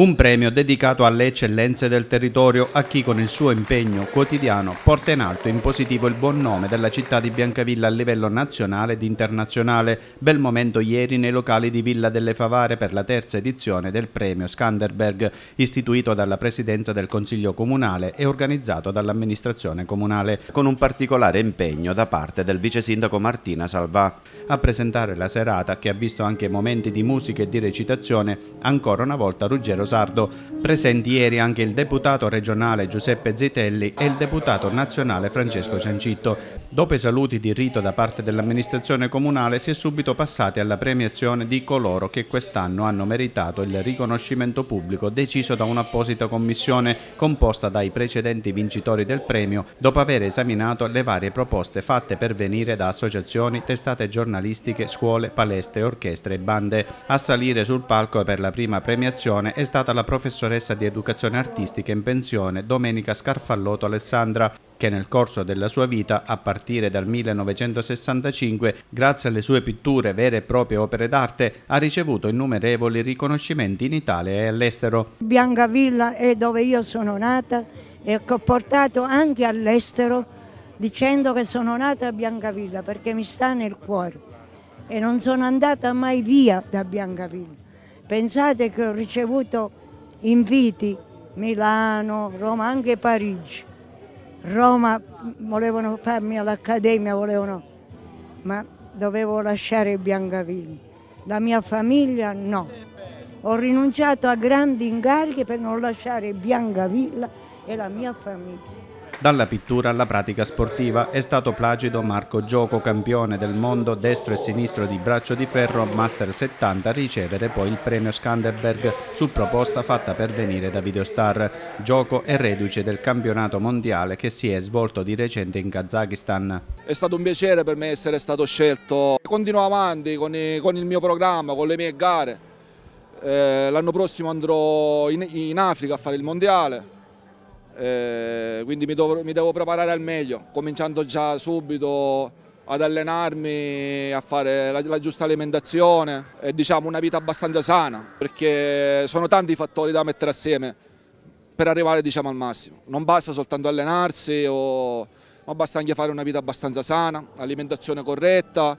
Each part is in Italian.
Un premio dedicato alle eccellenze del territorio, a chi con il suo impegno quotidiano porta in alto in positivo il buon nome della città di Biancavilla a livello nazionale ed internazionale. Bel momento ieri nei locali di Villa delle Favare per la terza edizione del premio Skanderberg, istituito dalla Presidenza del Consiglio Comunale e organizzato dall'amministrazione comunale, con un particolare impegno da parte del vice sindaco Martina Salvà. A presentare la serata, che ha visto anche momenti di musica e di recitazione, ancora una volta Ruggero sardo, presenti ieri anche il deputato regionale Giuseppe Zitelli e il deputato nazionale Francesco Ciancitto. Dopo i saluti di rito da parte dell'amministrazione comunale si è subito passati alla premiazione di coloro che quest'anno hanno meritato il riconoscimento pubblico deciso da un'apposita commissione composta dai precedenti vincitori del premio dopo aver esaminato le varie proposte fatte per venire da associazioni, testate giornalistiche, scuole, palestre, orchestre e bande. A salire sul palco per la prima premiazione è stato stata la professoressa di educazione artistica in pensione Domenica Scarfallotto Alessandra, che nel corso della sua vita, a partire dal 1965, grazie alle sue pitture vere e proprie opere d'arte, ha ricevuto innumerevoli riconoscimenti in Italia e all'estero. Biancavilla è dove io sono nata e che ho portato anche all'estero dicendo che sono nata a Biancavilla perché mi sta nel cuore e non sono andata mai via da Biancavilla. Pensate che ho ricevuto inviti Milano, Roma, anche Parigi. Roma volevano farmi all'Accademia, volevano, ma dovevo lasciare Biancavilli. La mia famiglia no. Ho rinunciato a grandi incarichi per non lasciare Biancavilla e la mia famiglia. Dalla pittura alla pratica sportiva è stato Placido Marco Gioco, campione del mondo destro e sinistro di braccio di ferro Master 70, a ricevere poi il premio Skanderberg su proposta fatta per venire da Videostar. Gioco è reduce del campionato mondiale che si è svolto di recente in Kazakistan. È stato un piacere per me essere stato scelto. Continuo avanti con, il mio programma, con le mie gare. Eh, l'anno prossimo andrò in Africa a fare il mondiale eh, quindi mi devo, mi devo preparare al meglio, cominciando già subito ad allenarmi, a fare la, la, giusta alimentazione e diciamo una vita abbastanza sana, perché sono tanti i fattori da mettere assieme per arrivare diciamo, al massimo. Non basta soltanto allenarsi, o, ma basta anche fare una vita abbastanza sana, alimentazione corretta,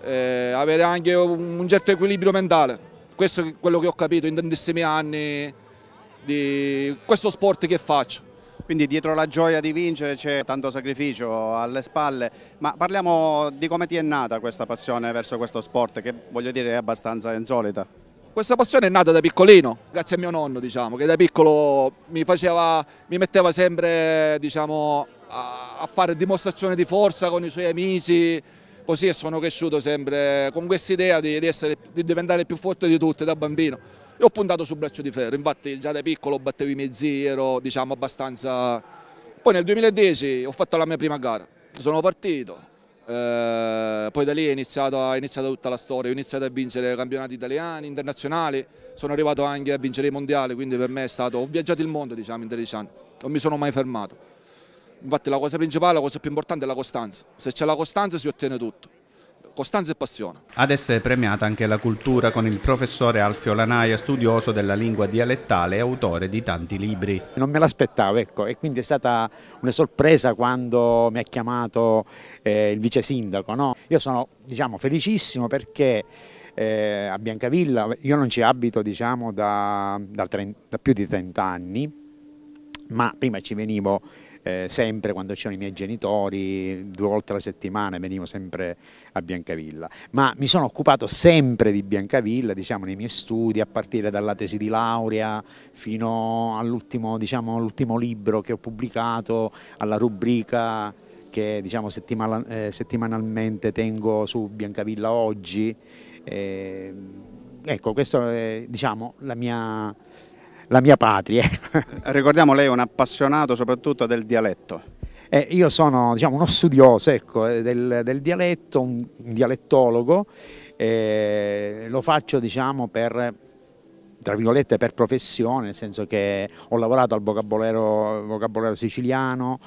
eh, avere anche un, un certo equilibrio mentale. Questo è quello che ho capito in tantissimi anni di questo sport che faccio. Quindi dietro la gioia di vincere c'è tanto sacrificio alle spalle, ma parliamo di come ti è nata questa passione verso questo sport che voglio dire è abbastanza insolita. Questa passione è nata da piccolino, grazie a mio nonno diciamo, che da piccolo mi, faceva, mi metteva sempre diciamo, a, a fare dimostrazione di forza con i suoi amici, così sono cresciuto sempre con questa idea di, di, essere, di diventare il più forte di tutti da bambino e ho puntato sul braccio di ferro, infatti già da piccolo battevo i miei zii, ero diciamo abbastanza... Poi nel 2010 ho fatto la mia prima gara, sono partito, eh, poi da lì è iniziata, è iniziata tutta la storia, ho iniziato a vincere campionati italiani, internazionali, sono arrivato anche a vincere i mondiali, quindi per me è stato, ho viaggiato il mondo diciamo in 13 anni, non mi sono mai fermato. Infatti la cosa principale, la cosa più importante è la costanza. Se c'è la costanza si ottiene tutto. Costanza e passione. Ad essere premiata anche la cultura con il professore Alfio Lanaia, studioso della lingua dialettale e autore di tanti libri. Non me l'aspettavo, ecco, e quindi è stata una sorpresa quando mi ha chiamato eh, il vice sindaco. No? Io sono diciamo, felicissimo perché eh, a Biancavilla, io non ci abito diciamo, da, da, 30, da più di 30 anni, ma prima ci venivo eh, sempre quando c'erano i miei genitori, due volte alla settimana venivo sempre a Biancavilla. Ma mi sono occupato sempre di Biancavilla, diciamo, nei miei studi, a partire dalla tesi di laurea fino all'ultimo diciamo, libro che ho pubblicato, alla rubrica che diciamo, eh, settimanalmente tengo su Biancavilla oggi. Eh, ecco, questa è diciamo, la mia la mia patria. Ricordiamo lei è un appassionato soprattutto del dialetto. Eh, io sono diciamo, uno studioso ecco, eh, del, del, dialetto, un, un dialettologo, eh, lo faccio diciamo, per, tra virgolette, per professione, nel senso che ho lavorato al vocabolario, vocabolero siciliano,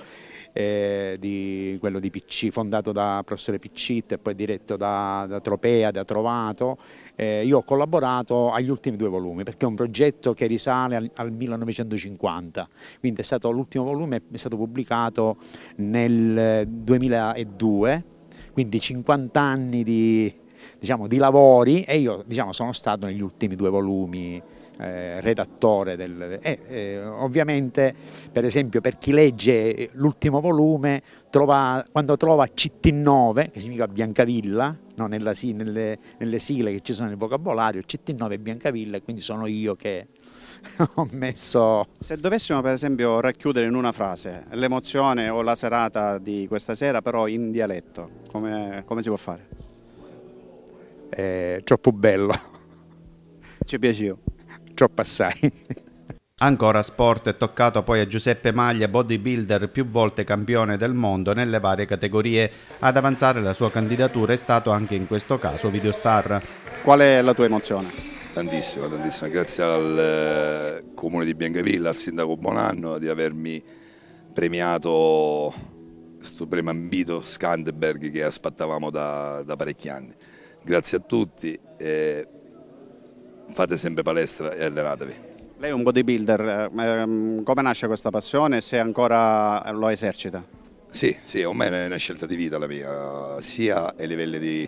eh, di quello di Picci, fondato da professore Piccitta e poi diretto da, da Tropea, da Trovato. Eh, io ho collaborato agli ultimi due volumi perché è un progetto che risale al, al 1950, quindi è stato l'ultimo volume è stato pubblicato nel 2002, quindi 50 anni di, diciamo, di lavori e io diciamo, sono stato negli ultimi due volumi eh, redattore del... Eh, eh, ovviamente per esempio per chi legge eh, l'ultimo volume trova, quando trova CT9 che significa Biancavilla no? Nella, sì, nelle, nelle, sigle che ci sono nel vocabolario CT9 e Biancavilla quindi sono io che ho messo se dovessimo per esempio racchiudere in una frase l'emozione o la serata di questa sera però in dialetto come, come si può fare? Eh, troppo bello ci piacevo troppo assai. Ancora sport è toccato poi a Giuseppe Maglia, bodybuilder più volte campione del mondo nelle varie categorie. Ad avanzare la sua candidatura è stato anche in questo caso Videostar. Qual è la tua emozione? Tantissima, tantissima. Grazie al eh, comune di Biancavilla, al sindaco Bonanno di avermi premiato questo premio ambito Scandeberg che aspettavamo da, da, parecchi anni. Grazie a tutti. Eh, fate sempre palestra e allenatevi. Lei è un bodybuilder, ehm, come nasce questa passione se ancora lo esercita? Sì, sì, ormai è una scelta di vita la mia, sia ai livelli di,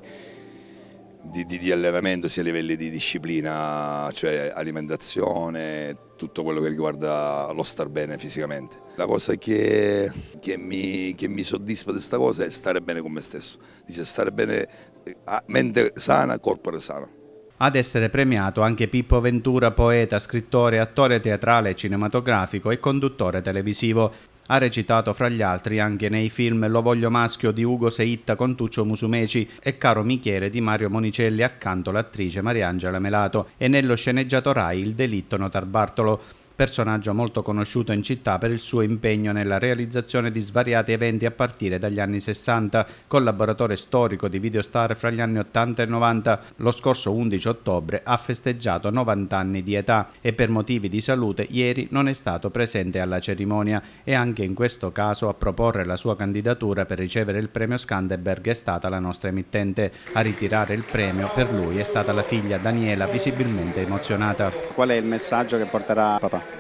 di, di, di allenamento sia ai livelli di disciplina, cioè alimentazione, tutto quello che riguarda lo star bene fisicamente. La cosa che, che, mi, che mi, soddisfa di questa cosa è stare bene con me stesso, dice stare bene, eh, mente sana, corpo sano ad essere premiato anche Pippo Ventura, poeta, scrittore, attore teatrale, cinematografico e conduttore televisivo. Ha recitato fra gli altri anche nei film Lo voglio maschio di Ugo Seitta con Tuccio Musumeci e Caro Michiere di Mario Monicelli accanto all'attrice Mariangela Melato e nello sceneggiato Rai Il delitto Notar Bartolo personaggio molto conosciuto in città per il suo impegno nella realizzazione di svariati eventi a partire dagli anni 60, collaboratore storico di Videostar fra gli anni 80 e 90. Lo scorso 11 ottobre ha festeggiato 90 anni di età e per motivi di salute ieri non è stato presente alla cerimonia e anche in questo caso a proporre la sua candidatura per ricevere il premio Scandeberg è stata la nostra emittente. A ritirare il premio per lui è stata la figlia Daniela visibilmente emozionata. Qual è il messaggio che porterà papà?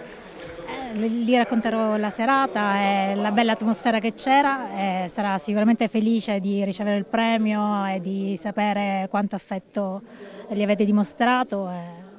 gli racconterò la serata e la bella atmosfera che c'era e sarà sicuramente felice di ricevere il premio e di sapere quanto affetto gli avete dimostrato.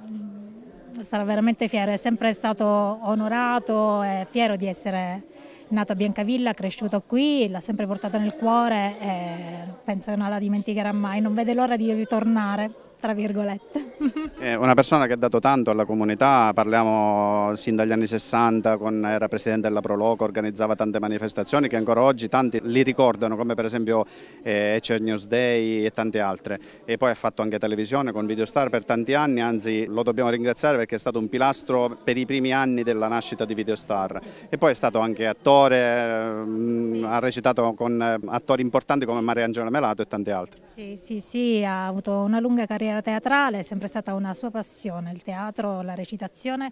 Mm, sarà veramente fiero, è sempre stato onorato e fiero di essere nato a Biancavilla, cresciuto qui, l'ha sempre portata nel cuore e penso che non la dimenticherà mai, non vede l'ora di ritornare tra virgolette. È eh, una persona che ha dato tanto alla comunità, parliamo sin dagli anni 60, con, era presidente della Proloco, organizzava tante manifestazioni che ancora oggi tanti li ricordano, come per esempio eh, Echer News Day e tante altre. E poi ha fatto anche televisione con Videostar per tanti anni, anzi lo dobbiamo ringraziare perché è stato un pilastro per i primi anni della nascita di Videostar. E poi è stato anche attore, ehm, sì. ha recitato con eh, attori importanti come Mariangela Melato e tanti altri. Sì, sì, sì, ha avuto una lunga carriera carriera teatrale è sempre stata una sua passione, il teatro, la recitazione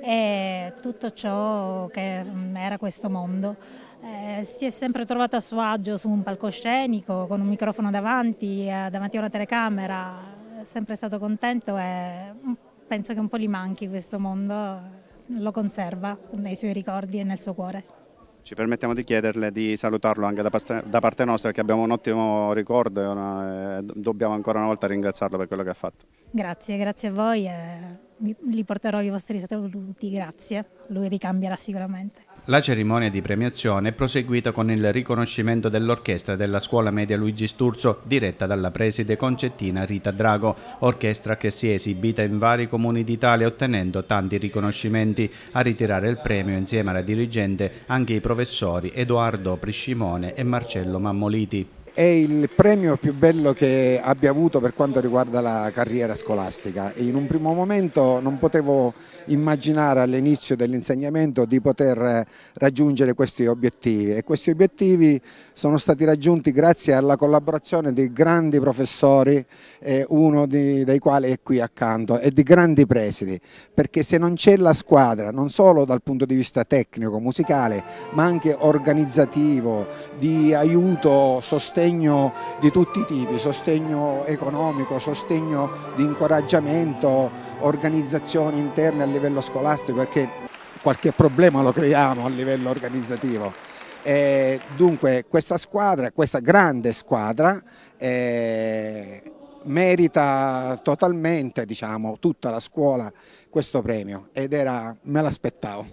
e tutto ciò che era questo mondo. Eh, si è sempre trovato a suo agio su un palcoscenico, con un microfono davanti, eh, davanti a una telecamera, è sempre stato contento e penso che un po' gli manchi questo mondo, lo conserva nei suoi ricordi e nel suo cuore ci permettiamo di chiederle di salutarlo anche da, parte nostra perché abbiamo un ottimo ricordo eh, e, una, e dobbiamo ancora una volta ringraziarlo per quello che ha fatto. Grazie, grazie a voi e li porterò i vostri saluti, grazie, lui ricambierà sicuramente. La cerimonia di premiazione è proseguita con il riconoscimento dell'orchestra della scuola media Luigi Sturzo diretta dalla preside concettina Rita Drago, orchestra che si è esibita in vari comuni d'Italia ottenendo tanti riconoscimenti. A ritirare il premio insieme alla dirigente anche i professori Edoardo Priscimone e Marcello Mammoliti è il premio più bello che abbia avuto per quanto riguarda la carriera scolastica. In un primo momento non potevo immaginare all'inizio dell'insegnamento di poter raggiungere questi obiettivi e questi obiettivi sono stati raggiunti grazie alla collaborazione di grandi professori, eh, uno dei quali è qui accanto, e di grandi presidi, perché se non c'è la squadra, non solo dal punto di vista tecnico, musicale, ma anche organizzativo, di aiuto, sostegno, sostegno di tutti i tipi, sostegno economico, sostegno di incoraggiamento, organizzazioni interne a livello scolastico perché qualche problema lo creiamo a livello organizzativo. E dunque questa squadra, questa grande squadra, eh, merita totalmente diciamo, tutta la scuola questo premio ed era, me l'aspettavo.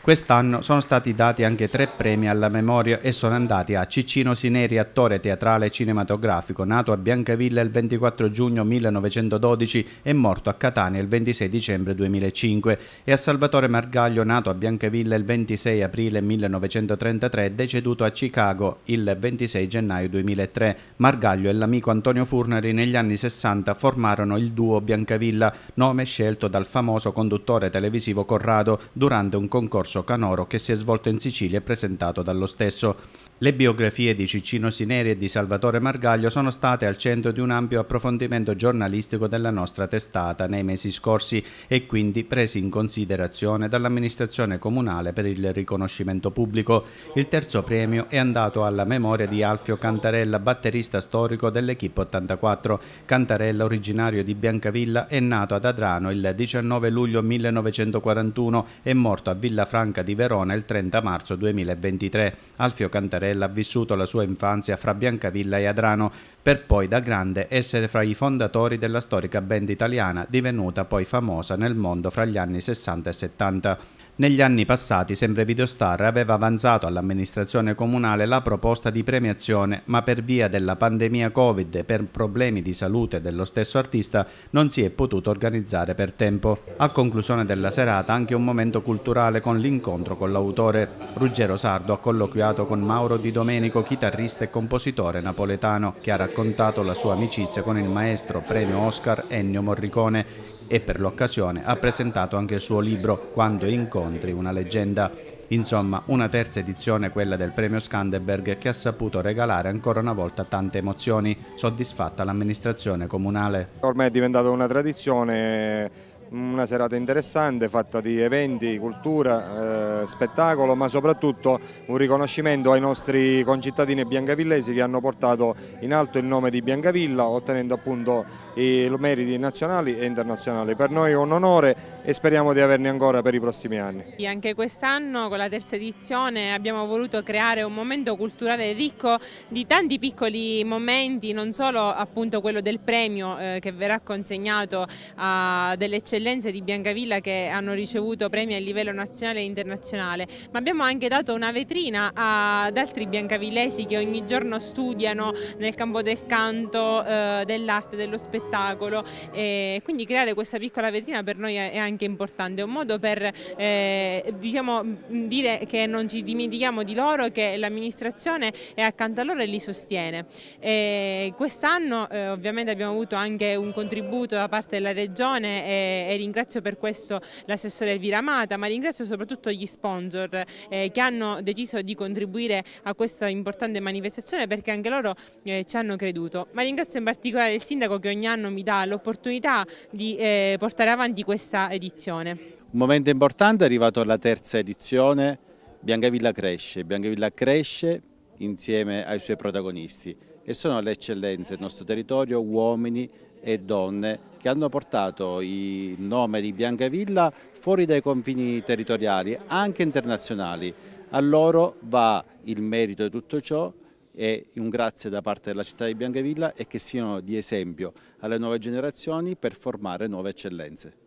Quest'anno sono stati dati anche tre premi alla memoria e sono andati a Ciccino Sineri, attore teatrale e cinematografico, nato a Biancavilla il 24 giugno 1912 e morto a Catania il 26 dicembre 2005, e a Salvatore Margaglio, nato a Biancavilla il 26 aprile 1933 e deceduto a Chicago il 26 gennaio 2003. Margaglio e l'amico Antonio Furnari negli anni 60 formarono il duo Biancavilla, nome scelto dal famoso famoso conduttore televisivo Corrado durante un concorso canoro che si è svolto in Sicilia e presentato dallo stesso. Le biografie di Ciccino Sineri e di Salvatore Margaglio sono state al centro di un ampio approfondimento giornalistico della nostra testata nei mesi scorsi e quindi presi in considerazione dall'amministrazione comunale per il riconoscimento pubblico. Il terzo premio è andato alla memoria di Alfio Cantarella, batterista storico dell'Equipe 84. Cantarella, originario di Biancavilla, è nato ad Adrano il 19 luglio 1941 e morto a Villafranca di Verona il 30 marzo 2023. Alfio Cantarella Mattarella ha vissuto la sua infanzia fra Biancavilla e Adrano, per poi da grande essere fra i fondatori della storica band italiana, divenuta poi famosa nel mondo fra gli anni 60 e 70. Negli anni passati sempre Videostar aveva avanzato all'amministrazione comunale la proposta di premiazione, ma per via della pandemia Covid e per problemi di salute dello stesso artista non si è potuto organizzare per tempo. A conclusione della serata anche un momento culturale con l'incontro con l'autore. Ruggero Sardo ha colloquiato con Mauro Di Domenico, chitarrista e compositore napoletano, che ha raccontato la sua amicizia con il maestro premio Oscar Ennio Morricone, e per l'occasione ha presentato anche il suo libro Quando incontri una leggenda. Insomma, una terza edizione, quella del premio Scandeberg, che ha saputo regalare ancora una volta tante emozioni, soddisfatta l'amministrazione comunale. Ormai è diventata una tradizione, una serata interessante fatta di eventi, cultura, eh, spettacolo, ma soprattutto un riconoscimento ai nostri concittadini biancavillesi che hanno portato in alto il nome di Biancavilla, ottenendo appunto i meriti nazionali e internazionali. Per noi è un onore e speriamo di averne ancora per i prossimi anni. E anche quest'anno con la terza edizione abbiamo voluto creare un momento culturale ricco di tanti piccoli momenti, non solo appunto quello del premio eh, che verrà consegnato a delle eccellenze di Biancavilla che hanno ricevuto premi a livello nazionale e internazionale, ma abbiamo anche dato una vetrina ad altri biancavillesi che ogni giorno studiano nel campo del canto, eh, dell'arte, dello spettacolo spettacolo e quindi creare questa piccola vetrina per noi è anche importante, è un modo per eh, diciamo, dire che non ci dimentichiamo di loro, che l'amministrazione è accanto a loro e li sostiene. Quest'anno eh, ovviamente abbiamo avuto anche un contributo da parte della Regione e, e ringrazio per questo l'assessore Elvira Mata, ma ringrazio soprattutto gli sponsor eh, che hanno deciso di contribuire a questa importante manifestazione perché anche loro eh, ci hanno creduto, ma ringrazio in particolare il sindaco che ogni anno quest'anno mi dà l'opportunità di eh, portare avanti questa edizione. Un momento importante è arrivato alla terza edizione, Biancavilla cresce, Biancavilla cresce insieme ai suoi protagonisti e sono le eccellenze del nostro territorio, uomini e donne che hanno portato il nome di Biancavilla fuori dai confini territoriali, anche internazionali. A loro va il merito di tutto ciò e un grazie da parte della città di Biancavilla e che siano di esempio alle nuove generazioni per formare nuove eccellenze.